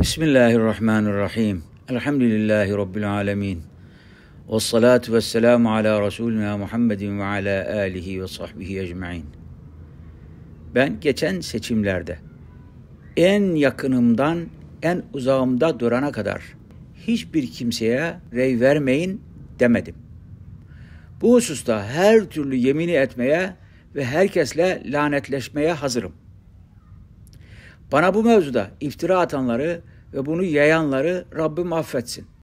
Bismillahirrahmanirrahim. Elhamdülillahi Rabbil alemin. Ve salatu ve selamu ala Resulina Muhammedin ve ala alihi ve sahbihi ecmain. Ben geçen seçimlerde en yakınımdan en uzağımda durana kadar hiçbir kimseye rey vermeyin demedim. Bu hususta her türlü yemini etmeye ve herkesle lanetleşmeye hazırım.'' Bana bu mevzuda iftira atanları ve bunu yayanları Rabbim affetsin.